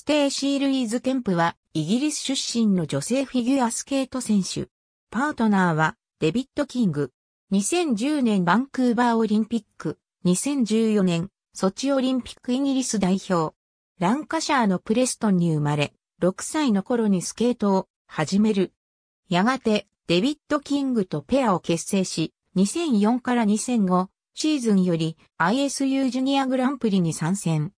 ステーシー・ルイーズ・ケンプは、イギリス出身の女性フィギュアスケート選手。パートナーは、デビッド・キング。2010年バンクーバーオリンピック。2014年、ソチオリンピックイギリス代表。ランカシャーのプレストンに生まれ、6歳の頃にスケートを始める。やがて、デビッド・キングとペアを結成し、2004から2005シーズンより ISU ジュニアグランプリに参戦。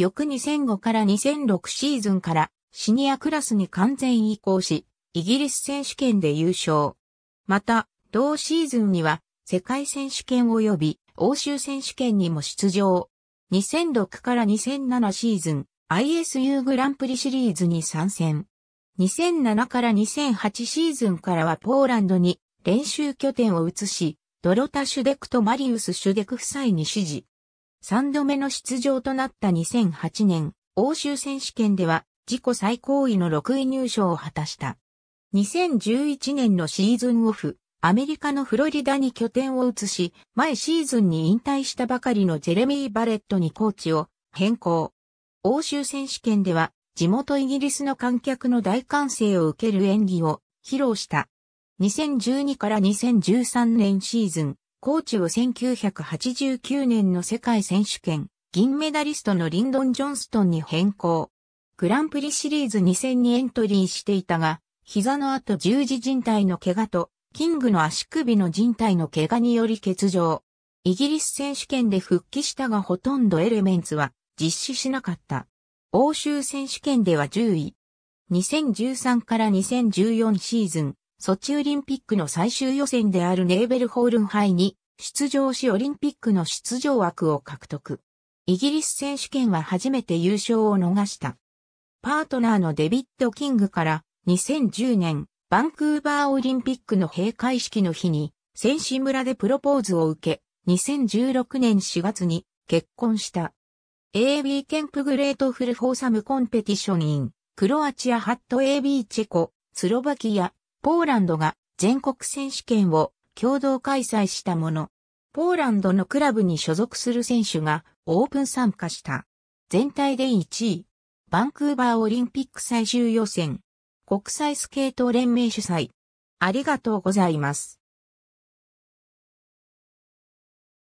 翌2005から2006シーズンからシニアクラスに完全移行し、イギリス選手権で優勝。また、同シーズンには世界選手権及び欧州選手権にも出場。2006から2007シーズン ISU グランプリシリーズに参戦。2007から2008シーズンからはポーランドに練習拠点を移し、ドロタ・シュデクとマリウス・シュデク夫妻に指示。3度目の出場となった2008年、欧州選手権では自己最高位の6位入賞を果たした。2011年のシーズンオフ、アメリカのフロリダに拠点を移し、前シーズンに引退したばかりのジェレミー・バレットにコーチを変更。欧州選手権では地元イギリスの観客の大歓声を受ける演技を披露した。2012から2013年シーズン、コーチを1989年の世界選手権、銀メダリストのリンドン・ジョンストンに変更。グランプリシリーズ2戦にエントリーしていたが、膝の後十字靭帯の怪我と、キングの足首の靭帯の怪我により欠場。イギリス選手権で復帰したがほとんどエレメンツは実施しなかった。欧州選手権では10位。2013から2014シーズン、ソチオリンピックの最終予選であるネーベルホールン杯に出場しオリンピックの出場枠を獲得。イギリス選手権は初めて優勝を逃した。パートナーのデビッド・キングから2010年バンクーバーオリンピックの閉会式の日に選手村でプロポーズを受け2016年4月に結婚した。AB ケンプグレートフルフォーサムコンペティションイン、クロアチアハット AB チェコ、スロバキア、ポーランドが全国選手権を共同開催したもの。ポーランドのクラブに所属する選手がオープン参加した。全体で1位。バンクーバーオリンピック最終予選。国際スケート連盟主催。ありがとうございます。